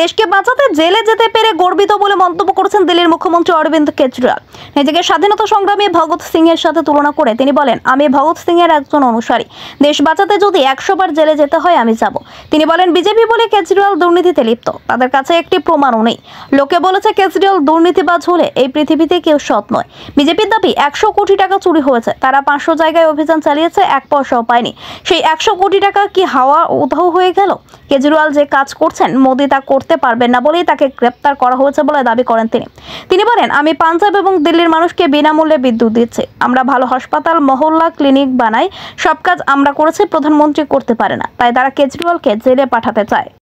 দেশকে বাঁচাতে জেলে যেতে পেরে গর্বিত বলে মন্তব্য করেছেন দিল্লির মুখ্যমন্ত্রী অরবিন্দ কেজরিওয়াল নিজেকে স্বাধীনতা সংগ্রামী ভগৎ সিং এর সাথে তুলনা করে তিনি বলেন আমি ভগৎ সিং এর একজন অনুসারী দেশ বাঁচাতে যদি একশো বার জেলে যেতে হয় আমি যাব তিনি বলেন বিজেপি বলে কেজরিওয়াল দুর্নীতিতে লিপ্ত তাদের কাছে একটি প্রমাণও নেই লোকে বলেছে কেজরিওয়াল দুর্নীতিবাজ হলে এই পৃথিবীতে কেউ সৎ নয় বিজেপির দাবি একশো কোটি টাকা চুরি হয়েছে তারা পাঁচশো জায়গায় অভিযান চালিয়েছে এক পয়সাও পায়নি সেই একশো কোটি টাকা কি হাওয়া উধাও হয়ে গেল কেজরিওয়াল যে কাজ করছেন মোদি তা করছেন করতে পারবেন না বলেই তাকে গ্রেপ্তার করা হয়েছে বলে দাবি করেন তিনি তিনি বলেন আমি পাঞ্জাব এবং দিল্লির মানুষকে বিনামূল্যে বিদ্যুৎ দিচ্ছি আমরা ভালো হাসপাতাল মহল্লা ক্লিনিক বানাই সব কাজ আমরা করেছি প্রধানমন্ত্রী করতে পারে না তাই তারা কেজরিওয়ালকে জেলে পাঠাতে চায়